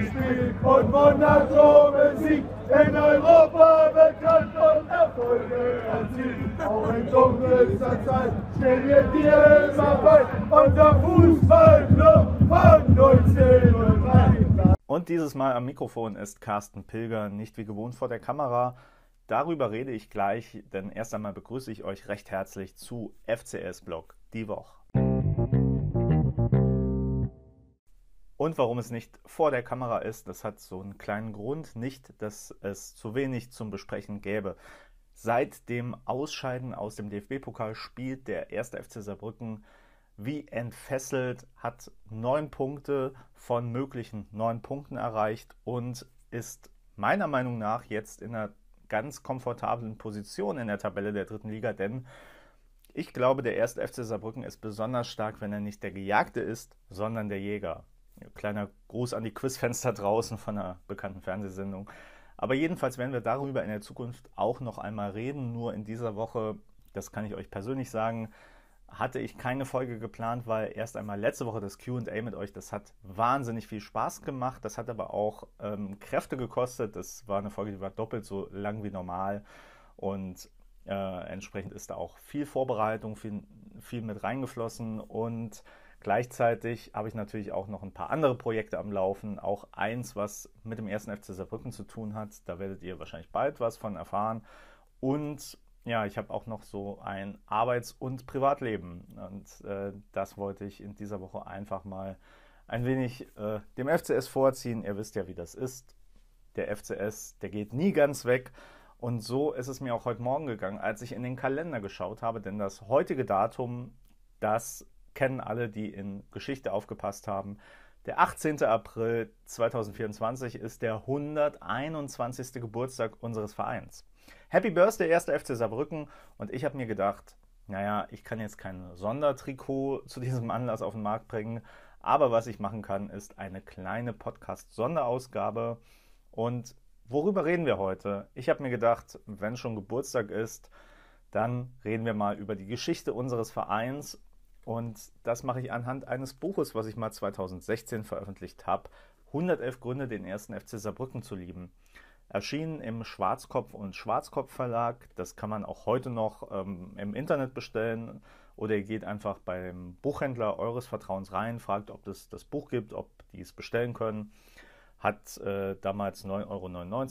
gespielt und Monaco besiegt. In Europa bekannt und Erfolge erzielt. Auch in dunkelster Zeit stehen wir dir immer bei. Unser Fußballclub von 1903. Und dieses Mal am Mikrofon ist Carsten Pilger, nicht wie gewohnt vor der Kamera. Darüber rede ich gleich, denn erst einmal begrüße ich euch recht herzlich zu FCS Blog die Woche. Und warum es nicht vor der Kamera ist, das hat so einen kleinen Grund, nicht, dass es zu wenig zum Besprechen gäbe. Seit dem Ausscheiden aus dem DFB-Pokal spielt der 1. FC Saarbrücken wie entfesselt, hat neun Punkte von möglichen neun Punkten erreicht und ist meiner Meinung nach jetzt in einer ganz komfortablen Position in der Tabelle der dritten Liga, denn ich glaube, der 1. FC Saarbrücken ist besonders stark, wenn er nicht der Gejagte ist, sondern der Jäger. Kleiner Gruß an die Quizfenster draußen von einer bekannten Fernsehsendung. Aber jedenfalls werden wir darüber in der Zukunft auch noch einmal reden. Nur in dieser Woche, das kann ich euch persönlich sagen, hatte ich keine Folge geplant, weil erst einmal letzte Woche das QA mit euch, das hat wahnsinnig viel Spaß gemacht. Das hat aber auch ähm, Kräfte gekostet. Das war eine Folge, die war doppelt so lang wie normal. Und äh, entsprechend ist da auch viel Vorbereitung, viel, viel mit reingeflossen. Und Gleichzeitig habe ich natürlich auch noch ein paar andere Projekte am Laufen. Auch eins, was mit dem ersten FC Saarbrücken zu tun hat. Da werdet ihr wahrscheinlich bald was von erfahren. Und ja, ich habe auch noch so ein Arbeits- und Privatleben. Und äh, das wollte ich in dieser Woche einfach mal ein wenig äh, dem FCS vorziehen. Ihr wisst ja, wie das ist. Der FCS, der geht nie ganz weg. Und so ist es mir auch heute Morgen gegangen, als ich in den Kalender geschaut habe. Denn das heutige Datum, das kennen alle, die in Geschichte aufgepasst haben. Der 18. April 2024 ist der 121. Geburtstag unseres Vereins. Happy Birthday, 1. FC Saarbrücken. Und ich habe mir gedacht, naja, ich kann jetzt kein Sondertrikot zu diesem Anlass auf den Markt bringen. Aber was ich machen kann, ist eine kleine Podcast-Sonderausgabe. Und worüber reden wir heute? Ich habe mir gedacht, wenn schon Geburtstag ist, dann reden wir mal über die Geschichte unseres Vereins und das mache ich anhand eines Buches, was ich mal 2016 veröffentlicht habe. 111 Gründe, den ersten FC Saarbrücken zu lieben. Erschienen im Schwarzkopf und Schwarzkopf Verlag. Das kann man auch heute noch ähm, im Internet bestellen. Oder ihr geht einfach beim Buchhändler eures Vertrauens rein, fragt, ob es das Buch gibt, ob die es bestellen können. Hat äh, damals 9,99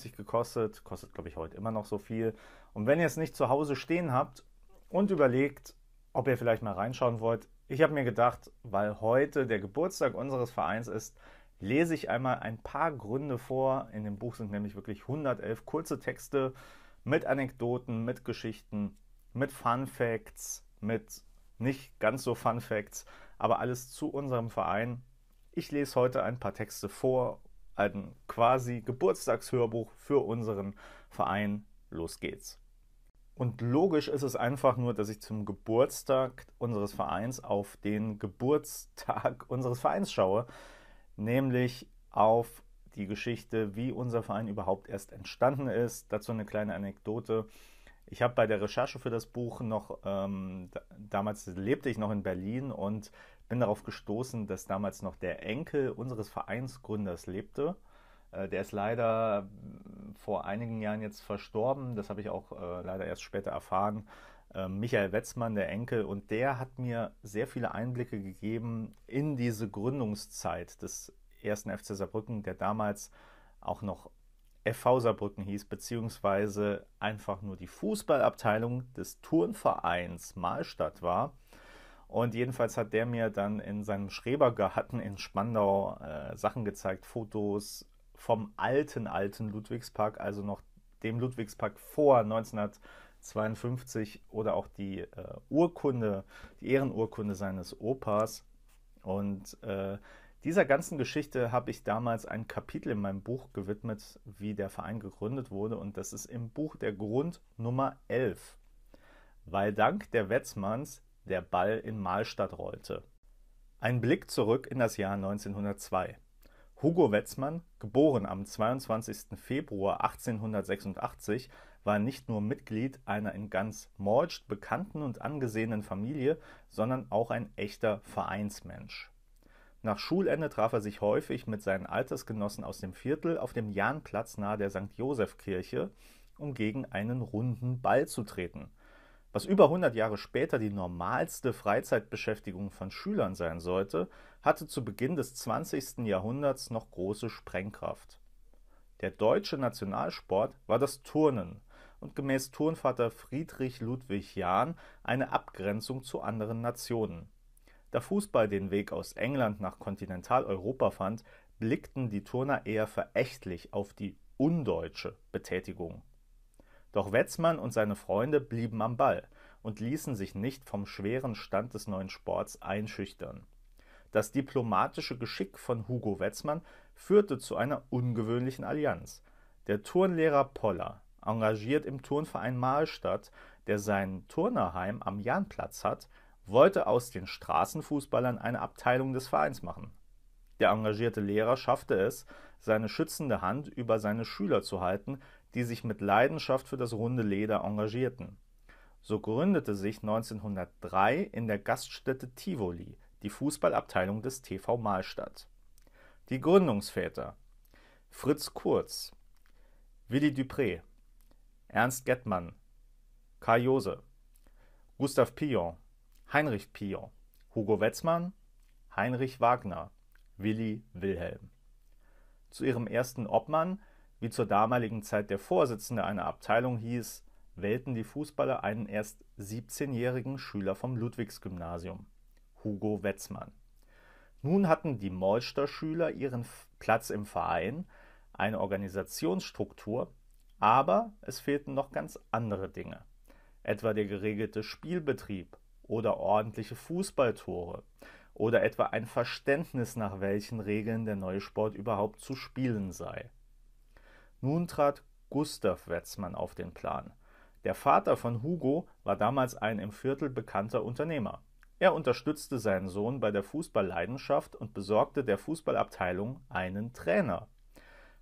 Euro gekostet, kostet, glaube ich, heute immer noch so viel. Und wenn ihr es nicht zu Hause stehen habt und überlegt, ob ihr vielleicht mal reinschauen wollt. Ich habe mir gedacht, weil heute der Geburtstag unseres Vereins ist, lese ich einmal ein paar Gründe vor. In dem Buch sind nämlich wirklich 111 kurze Texte mit Anekdoten, mit Geschichten, mit Fun Facts, mit nicht ganz so Fun Facts, aber alles zu unserem Verein. Ich lese heute ein paar Texte vor, ein quasi Geburtstagshörbuch für unseren Verein. Los geht's. Und logisch ist es einfach nur, dass ich zum Geburtstag unseres Vereins auf den Geburtstag unseres Vereins schaue, nämlich auf die Geschichte, wie unser Verein überhaupt erst entstanden ist. Dazu eine kleine Anekdote. Ich habe bei der Recherche für das Buch noch, ähm, damals lebte ich noch in Berlin und bin darauf gestoßen, dass damals noch der Enkel unseres Vereinsgründers lebte äh, der ist leider äh, vor einigen Jahren jetzt verstorben. Das habe ich auch äh, leider erst später erfahren. Ähm, Michael Wetzmann, der Enkel, und der hat mir sehr viele Einblicke gegeben in diese Gründungszeit des ersten FC Saarbrücken, der damals auch noch FV Saarbrücken hieß, beziehungsweise einfach nur die Fußballabteilung des Turnvereins Mahlstadt war. Und jedenfalls hat der mir dann in seinem Schrebergarten in Spandau äh, Sachen gezeigt, Fotos, vom alten, alten Ludwigspark, also noch dem Ludwigspark vor 1952 oder auch die äh, Urkunde, die Ehrenurkunde seines Opas. Und äh, dieser ganzen Geschichte habe ich damals ein Kapitel in meinem Buch gewidmet, wie der Verein gegründet wurde. Und das ist im Buch der Grund Nummer 11, weil dank der Wetzmanns der Ball in Mahlstadt rollte. Ein Blick zurück in das Jahr 1902. Hugo Wetzmann, geboren am 22. Februar 1886, war nicht nur Mitglied einer in ganz Morsch bekannten und angesehenen Familie, sondern auch ein echter Vereinsmensch. Nach Schulende traf er sich häufig mit seinen Altersgenossen aus dem Viertel auf dem Jahnplatz nahe der St. Joseph Kirche, um gegen einen runden Ball zu treten. Was über 100 Jahre später die normalste Freizeitbeschäftigung von Schülern sein sollte, hatte zu Beginn des 20. Jahrhunderts noch große Sprengkraft. Der deutsche Nationalsport war das Turnen und gemäß Turnvater Friedrich Ludwig Jahn eine Abgrenzung zu anderen Nationen. Da Fußball den Weg aus England nach Kontinentaleuropa fand, blickten die Turner eher verächtlich auf die undeutsche Betätigung. Doch Wetzmann und seine Freunde blieben am Ball und ließen sich nicht vom schweren Stand des neuen Sports einschüchtern. Das diplomatische Geschick von Hugo Wetzmann führte zu einer ungewöhnlichen Allianz. Der Turnlehrer Poller, engagiert im Turnverein Mahlstadt, der sein Turnerheim am Jahnplatz hat, wollte aus den Straßenfußballern eine Abteilung des Vereins machen. Der engagierte Lehrer schaffte es, seine schützende Hand über seine Schüler zu halten, die sich mit Leidenschaft für das runde Leder engagierten. So gründete sich 1903 in der Gaststätte Tivoli die Fußballabteilung des TV Mahlstadt. Die Gründungsväter Fritz Kurz, Willi Dupré, Ernst Gettmann, Karl Jose, Gustav Pion, Heinrich Pion, Hugo Wetzmann, Heinrich Wagner, Willi Wilhelm. Zu ihrem ersten Obmann wie zur damaligen Zeit der Vorsitzende einer Abteilung hieß, wählten die Fußballer einen erst 17-jährigen Schüler vom Ludwigsgymnasium, Hugo Wetzmann. Nun hatten die Molster Schüler ihren Platz im Verein, eine Organisationsstruktur, aber es fehlten noch ganz andere Dinge, etwa der geregelte Spielbetrieb oder ordentliche Fußballtore oder etwa ein Verständnis, nach welchen Regeln der neue Sport überhaupt zu spielen sei. Nun trat Gustav Wetzmann auf den Plan. Der Vater von Hugo war damals ein im Viertel bekannter Unternehmer. Er unterstützte seinen Sohn bei der Fußballleidenschaft und besorgte der Fußballabteilung einen Trainer.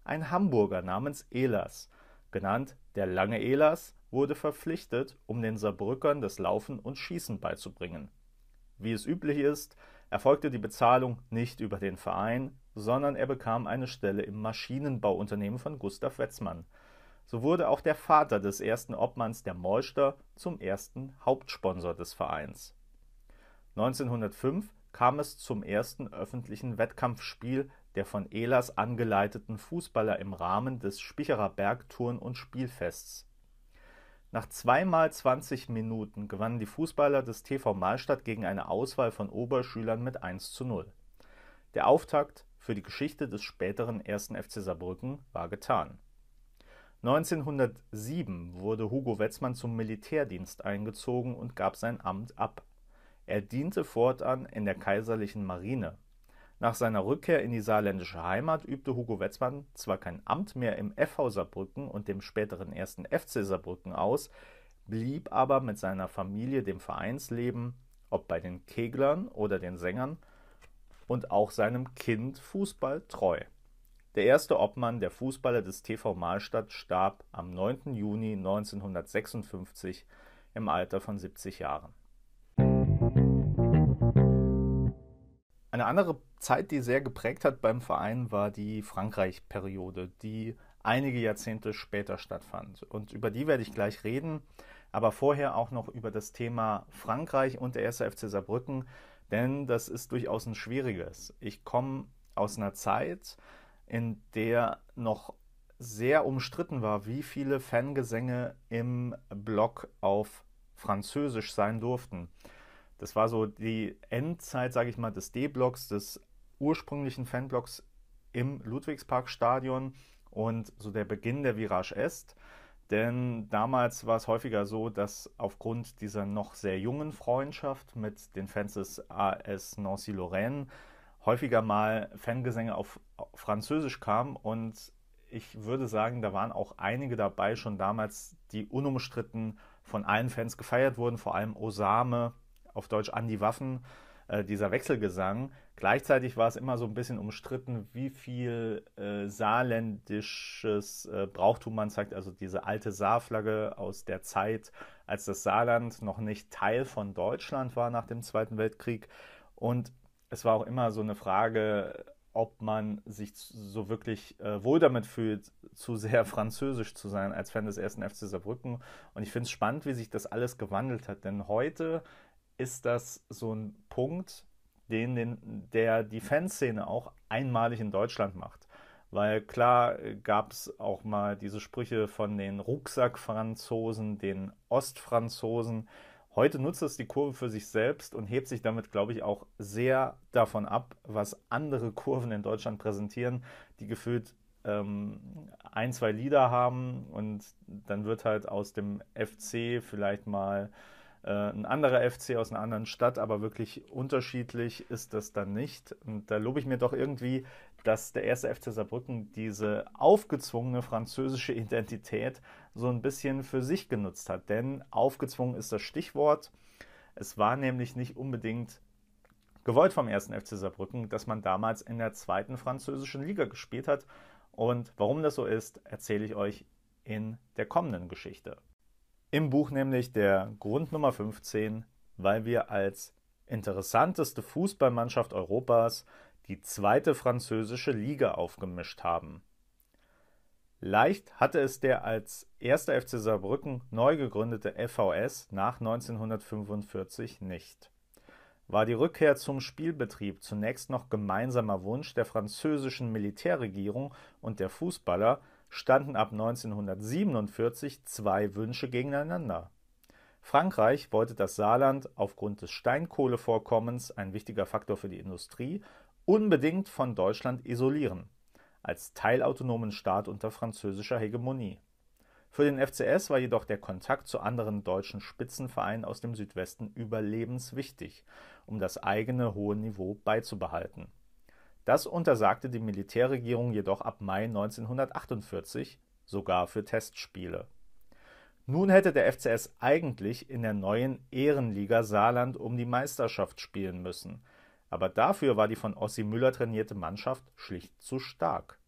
Ein Hamburger namens Elas, genannt der lange Elas, wurde verpflichtet, um den Saarbrückern das Laufen und Schießen beizubringen. Wie es üblich ist, erfolgte die Bezahlung nicht über den Verein, sondern er bekam eine Stelle im Maschinenbauunternehmen von Gustav Wetzmann. So wurde auch der Vater des ersten Obmanns der Molster zum ersten Hauptsponsor des Vereins. 1905 kam es zum ersten öffentlichen Wettkampfspiel der von Ehlers angeleiteten Fußballer im Rahmen des Spicherer Bergturn- und Spielfests. Nach zweimal 20 Minuten gewannen die Fußballer des TV Malstadt gegen eine Auswahl von Oberschülern mit 1 zu 0. Der Auftakt für die Geschichte des späteren ersten FC Saarbrücken war getan. 1907 wurde Hugo Wetzmann zum Militärdienst eingezogen und gab sein Amt ab. Er diente fortan in der kaiserlichen Marine. Nach seiner Rückkehr in die saarländische Heimat übte Hugo Wetzmann zwar kein Amt mehr im FV Saarbrücken und dem späteren ersten FC Saarbrücken aus, blieb aber mit seiner Familie dem Vereinsleben, ob bei den Keglern oder den Sängern, und auch seinem Kind Fußball treu. Der erste Obmann der Fußballer des TV Mahlstadt starb am 9. Juni 1956 im Alter von 70 Jahren. Eine andere Zeit, die sehr geprägt hat beim Verein, war die Frankreich-Periode, die einige Jahrzehnte später stattfand. Und über die werde ich gleich reden, aber vorher auch noch über das Thema Frankreich und der 1. FC Saarbrücken, denn das ist durchaus ein schwieriges. Ich komme aus einer Zeit, in der noch sehr umstritten war, wie viele Fangesänge im Blog auf Französisch sein durften. Das war so die Endzeit, sage ich mal, des D-Blocks, des ursprünglichen Fanblocks im Ludwigsparkstadion und so der Beginn der Virage Est. Denn damals war es häufiger so, dass aufgrund dieser noch sehr jungen Freundschaft mit den Fans des AS Nancy-Lorraine häufiger mal Fangesänge auf Französisch kamen und ich würde sagen, da waren auch einige dabei schon damals, die unumstritten von allen Fans gefeiert wurden, vor allem Osame, auf Deutsch An die Waffen, äh, dieser Wechselgesang. Gleichzeitig war es immer so ein bisschen umstritten, wie viel äh, saarländisches äh, Brauchtum man zeigt. Also diese alte Saarflagge aus der Zeit, als das Saarland noch nicht Teil von Deutschland war nach dem Zweiten Weltkrieg. Und es war auch immer so eine Frage, ob man sich so wirklich äh, wohl damit fühlt, zu sehr französisch zu sein als Fan des ersten FC Saarbrücken. Und ich finde es spannend, wie sich das alles gewandelt hat. Denn heute ist das so ein Punkt, den, den der die Fanszene auch einmalig in Deutschland macht. Weil klar äh, gab es auch mal diese Sprüche von den Rucksackfranzosen, den Ostfranzosen. Heute nutzt es die Kurve für sich selbst und hebt sich damit, glaube ich, auch sehr davon ab, was andere Kurven in Deutschland präsentieren, die gefühlt ähm, ein, zwei Lieder haben und dann wird halt aus dem FC vielleicht mal äh, ein anderer FC aus einer anderen Stadt, aber wirklich unterschiedlich ist das dann nicht. Und da lobe ich mir doch irgendwie, dass der erste FC Saarbrücken diese aufgezwungene französische Identität so ein bisschen für sich genutzt hat. Denn aufgezwungen ist das Stichwort. Es war nämlich nicht unbedingt gewollt vom ersten FC Saarbrücken, dass man damals in der zweiten französischen Liga gespielt hat. Und warum das so ist, erzähle ich euch in der kommenden Geschichte. Im Buch nämlich der Grund Nummer 15, weil wir als interessanteste Fußballmannschaft Europas die zweite französische Liga aufgemischt haben. Leicht hatte es der als erster FC Saarbrücken neu gegründete FVS nach 1945 nicht. War die Rückkehr zum Spielbetrieb zunächst noch gemeinsamer Wunsch der französischen Militärregierung und der Fußballer, standen ab 1947 zwei Wünsche gegeneinander. Frankreich wollte das Saarland aufgrund des Steinkohlevorkommens, ein wichtiger Faktor für die Industrie, unbedingt von Deutschland isolieren, als teilautonomen Staat unter französischer Hegemonie. Für den FCS war jedoch der Kontakt zu anderen deutschen Spitzenvereinen aus dem Südwesten überlebenswichtig, um das eigene hohe Niveau beizubehalten. Das untersagte die Militärregierung jedoch ab Mai 1948 sogar für Testspiele. Nun hätte der FCS eigentlich in der neuen Ehrenliga Saarland um die Meisterschaft spielen müssen, aber dafür war die von Ossi Müller trainierte Mannschaft schlicht zu stark.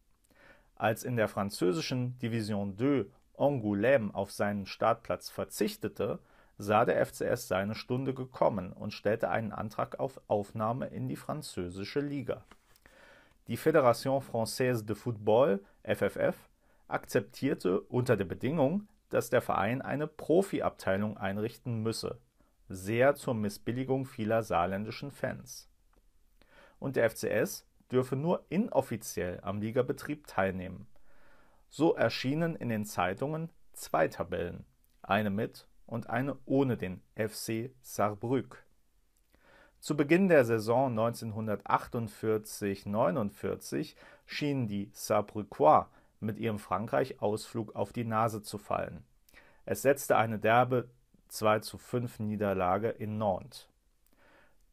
Als in der französischen Division 2 Angoulême auf seinen Startplatz verzichtete, sah der FCS seine Stunde gekommen und stellte einen Antrag auf Aufnahme in die französische Liga. Die Fédération Française de Football (FFF) akzeptierte unter der Bedingung, dass der Verein eine Profiabteilung einrichten müsse, sehr zur Missbilligung vieler saarländischen Fans. Und der FCS dürfe nur inoffiziell am Ligabetrieb teilnehmen. So erschienen in den Zeitungen zwei Tabellen, eine mit und eine ohne den FC Saarbrück zu Beginn der Saison 1948-49 schienen die Saarbrückois mit ihrem Frankreich-Ausflug auf die Nase zu fallen. Es setzte eine derbe 25 Niederlage in Nantes.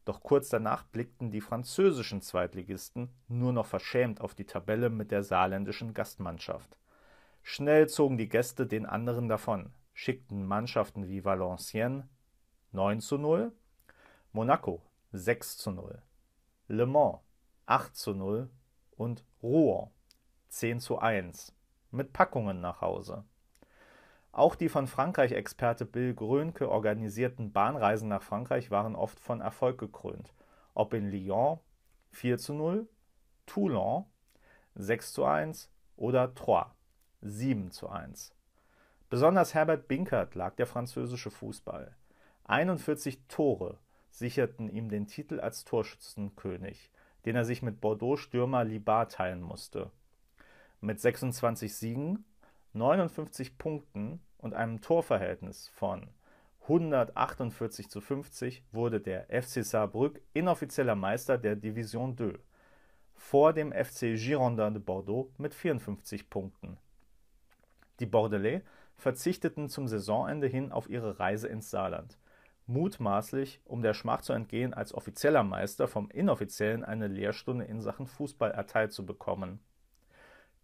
Doch kurz danach blickten die französischen Zweitligisten nur noch verschämt auf die Tabelle mit der saarländischen Gastmannschaft. Schnell zogen die Gäste den anderen davon, schickten Mannschaften wie Valenciennes 9 zu 0, Monaco 6 zu 0, Le Mans 8 zu 0 und Rouen 10 zu 1 mit Packungen nach Hause. Auch die von Frankreich-Experte Bill Grönke organisierten Bahnreisen nach Frankreich waren oft von Erfolg gekrönt. Ob in Lyon 4 zu 0, Toulon 6 zu 1 oder Troyes 7 zu 1. Besonders Herbert Binkert lag der französische Fußball. 41 Tore sicherten ihm den Titel als Torschützenkönig, den er sich mit Bordeaux-Stürmer Libar teilen musste. Mit 26 Siegen, 59 Punkten und einem Torverhältnis von 148 zu 50 wurde der FC Saarbrück inoffizieller Meister der Division 2, vor dem FC Girondin de Bordeaux mit 54 Punkten. Die Bordelais verzichteten zum Saisonende hin auf ihre Reise ins Saarland – mutmaßlich, um der Schmach zu entgehen, als offizieller Meister vom Inoffiziellen eine Lehrstunde in Sachen Fußball erteilt zu bekommen.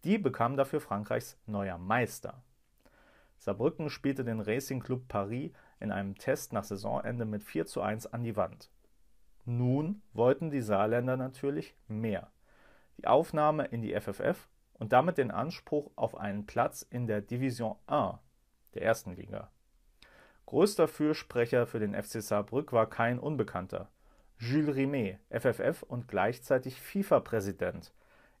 Die bekam dafür Frankreichs neuer Meister. Saarbrücken spielte den Racing Club Paris in einem Test nach Saisonende mit 4 zu 1 an die Wand. Nun wollten die Saarländer natürlich mehr. Die Aufnahme in die FFF und damit den Anspruch auf einen Platz in der Division 1 der ersten Liga. Größter Fürsprecher für den FC Saarbrück war kein Unbekannter. Jules Rimet, FFF und gleichzeitig FIFA-Präsident.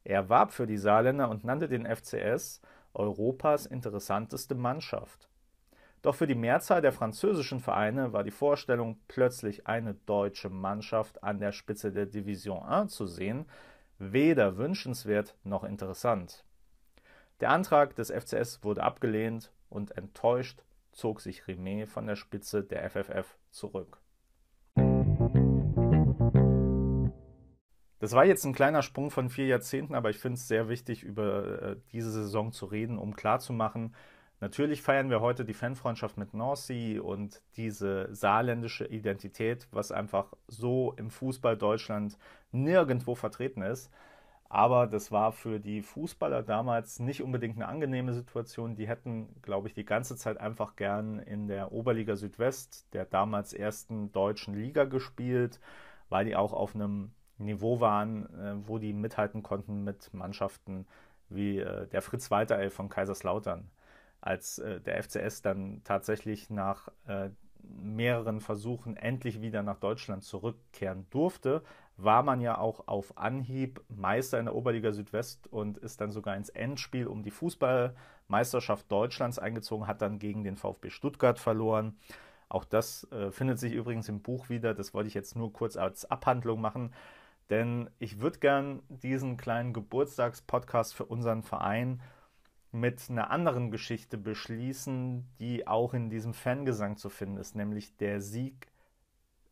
Er warb für die Saarländer und nannte den FCS Europas interessanteste Mannschaft. Doch für die Mehrzahl der französischen Vereine war die Vorstellung, plötzlich eine deutsche Mannschaft an der Spitze der Division 1 zu sehen, weder wünschenswert noch interessant. Der Antrag des FCS wurde abgelehnt und enttäuscht zog sich René von der Spitze der FFF zurück. Das war jetzt ein kleiner Sprung von vier Jahrzehnten, aber ich finde es sehr wichtig, über äh, diese Saison zu reden, um klarzumachen, natürlich feiern wir heute die Fanfreundschaft mit Nancy und diese saarländische Identität, was einfach so im Fußball Deutschland nirgendwo vertreten ist. Aber das war für die Fußballer damals nicht unbedingt eine angenehme Situation. Die hätten, glaube ich, die ganze Zeit einfach gern in der Oberliga Südwest, der damals ersten deutschen Liga, gespielt, weil die auch auf einem Niveau waren, äh, wo die mithalten konnten mit Mannschaften wie äh, der Fritz Walter -Elf von Kaiserslautern. Als äh, der FCS dann tatsächlich nach mehreren Versuchen endlich wieder nach Deutschland zurückkehren durfte, war man ja auch auf Anhieb Meister in der Oberliga Südwest und ist dann sogar ins Endspiel um die Fußballmeisterschaft Deutschlands eingezogen, hat dann gegen den VfB Stuttgart verloren. Auch das äh, findet sich übrigens im Buch wieder. Das wollte ich jetzt nur kurz als Abhandlung machen, denn ich würde gern diesen kleinen Geburtstagspodcast für unseren Verein mit einer anderen Geschichte beschließen, die auch in diesem Fangesang zu finden ist, nämlich der Sieg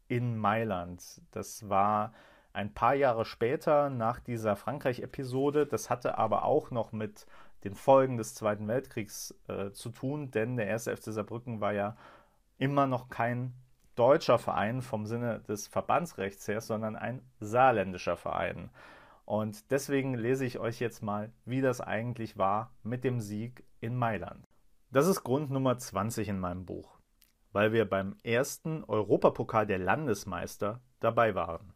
in Mailand. Das war ein paar Jahre später nach dieser Frankreich-Episode. Das hatte aber auch noch mit den Folgen des Zweiten Weltkriegs äh, zu tun, denn der erste FC Saarbrücken war ja immer noch kein deutscher Verein vom Sinne des Verbandsrechts her, sondern ein saarländischer Verein. Und deswegen lese ich euch jetzt mal, wie das eigentlich war mit dem Sieg in Mailand. Das ist Grund Nummer 20 in meinem Buch, weil wir beim ersten Europapokal der Landesmeister dabei waren.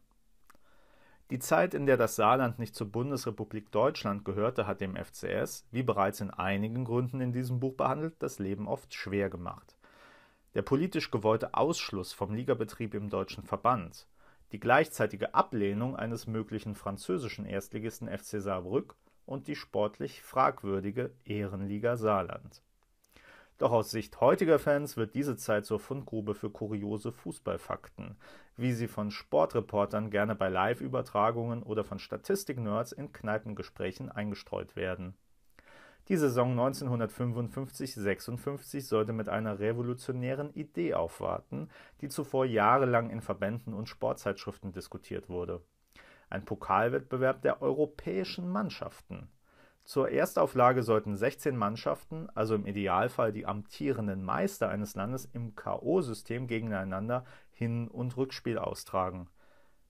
Die Zeit, in der das Saarland nicht zur Bundesrepublik Deutschland gehörte, hat dem FCS, wie bereits in einigen Gründen in diesem Buch behandelt, das Leben oft schwer gemacht. Der politisch gewollte Ausschluss vom Ligabetrieb im deutschen Verband, die gleichzeitige Ablehnung eines möglichen französischen Erstligisten FC Saarbrück und die sportlich fragwürdige Ehrenliga Saarland. Doch aus Sicht heutiger Fans wird diese Zeit zur Fundgrube für kuriose Fußballfakten, wie sie von Sportreportern gerne bei Live-Übertragungen oder von Statistik-Nerds in Kneipengesprächen eingestreut werden. Die Saison 1955-56 sollte mit einer revolutionären Idee aufwarten, die zuvor jahrelang in Verbänden und Sportzeitschriften diskutiert wurde. Ein Pokalwettbewerb der europäischen Mannschaften. Zur Erstauflage sollten 16 Mannschaften, also im Idealfall die amtierenden Meister eines Landes, im KO-System gegeneinander Hin- und Rückspiel austragen.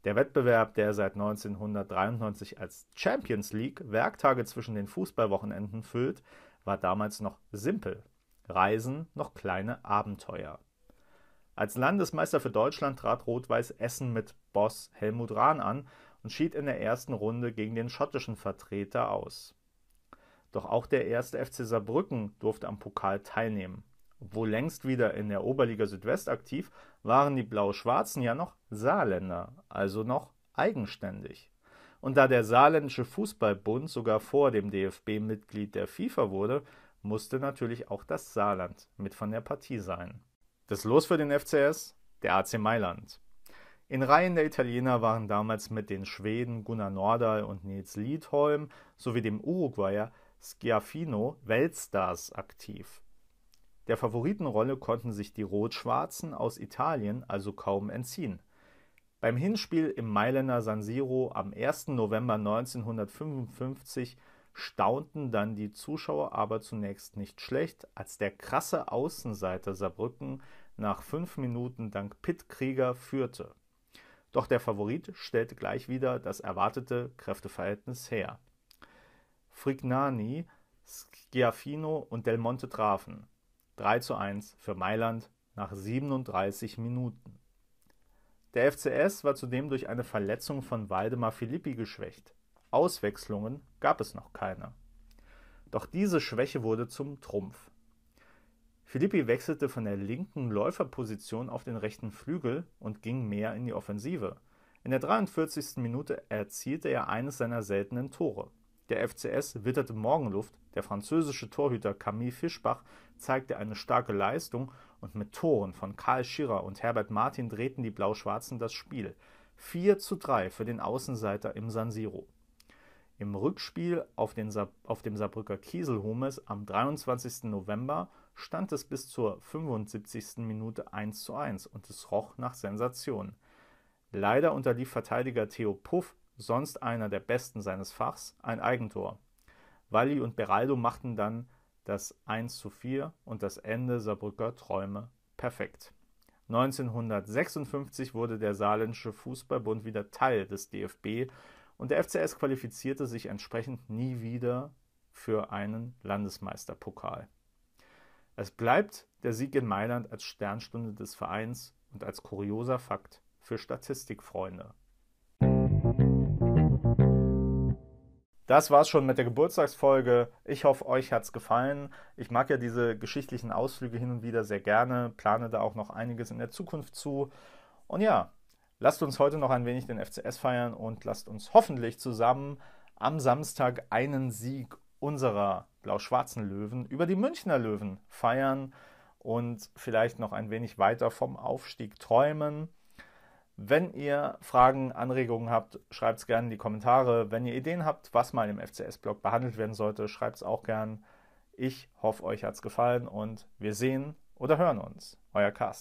Der Wettbewerb, der seit 1993 als Champions League Werktage zwischen den Fußballwochenenden füllt, war damals noch simpel. Reisen noch kleine Abenteuer. Als Landesmeister für Deutschland trat Rot-Weiß Essen mit Boss Helmut Rahn an und schied in der ersten Runde gegen den schottischen Vertreter aus. Doch auch der erste FC Saarbrücken durfte am Pokal teilnehmen. Obwohl längst wieder in der Oberliga Südwest aktiv, waren die Blau-Schwarzen ja noch Saarländer, also noch eigenständig. Und da der Saarländische Fußballbund sogar vor dem DFB Mitglied der FIFA wurde, musste natürlich auch das Saarland mit von der Partie sein. Das Los für den FCS? Der AC Mailand. In Reihen der Italiener waren damals mit den Schweden Gunnar Nordahl und Nils Liedholm sowie dem Uruguayer Schiaffino Weltstars aktiv. Der Favoritenrolle konnten sich die Rot-Schwarzen aus Italien also kaum entziehen. Beim Hinspiel im Mailänder San Siro am 1. November 1955 staunten dann die Zuschauer aber zunächst nicht schlecht, als der krasse Außenseiter Saarbrücken nach fünf Minuten dank Pittkrieger führte. Doch der Favorit stellte gleich wieder das erwartete Kräfteverhältnis her Frignani, Schiaffino und Del Monte trafen. 3:1 für Mailand nach 37 Minuten. Der FCS war zudem durch eine Verletzung von Waldemar Filippi geschwächt. Auswechslungen gab es noch keine. Doch diese Schwäche wurde zum Trumpf. Filippi wechselte von der linken Läuferposition auf den rechten Flügel und ging mehr in die Offensive. In der 43. Minute erzielte er eines seiner seltenen Tore. Der FCS witterte Morgenluft, der französische Torhüter Camille Fischbach zeigte eine starke Leistung und mit Toren von Karl Schirrer und Herbert Martin drehten die Blau-Schwarzen das Spiel. 4 zu 3 für den Außenseiter im San Siro. Im Rückspiel auf, auf dem Saarbrücker Kieselhomes am 23. November stand es bis zur 75. Minute 1 zu 1 und es roch nach Sensation. Leider unterlief Verteidiger Theo Puff sonst einer der besten seines Fachs, ein Eigentor. Walli und Beraldo machten dann das 1 zu 4 und das Ende Saarbrücker Träume perfekt. 1956 wurde der Saarländische Fußballbund wieder Teil des DFB und der FCS qualifizierte sich entsprechend nie wieder für einen Landesmeisterpokal. Es bleibt der Sieg in Mailand als Sternstunde des Vereins und als kurioser Fakt für Statistikfreunde. Das war's schon mit der Geburtstagsfolge. Ich hoffe, euch hat's gefallen. Ich mag ja diese geschichtlichen Ausflüge hin und wieder sehr gerne, plane da auch noch einiges in der Zukunft zu. Und ja, lasst uns heute noch ein wenig den FCS feiern und lasst uns hoffentlich zusammen am Samstag einen Sieg unserer blau-schwarzen Löwen über die Münchner Löwen feiern und vielleicht noch ein wenig weiter vom Aufstieg träumen. Wenn ihr Fragen, Anregungen habt, schreibt es gerne in die Kommentare. Wenn ihr Ideen habt, was mal im FCS-Blog behandelt werden sollte, schreibt es auch gern. Ich hoffe, euch hat es gefallen und wir sehen oder hören uns. Euer Carsten.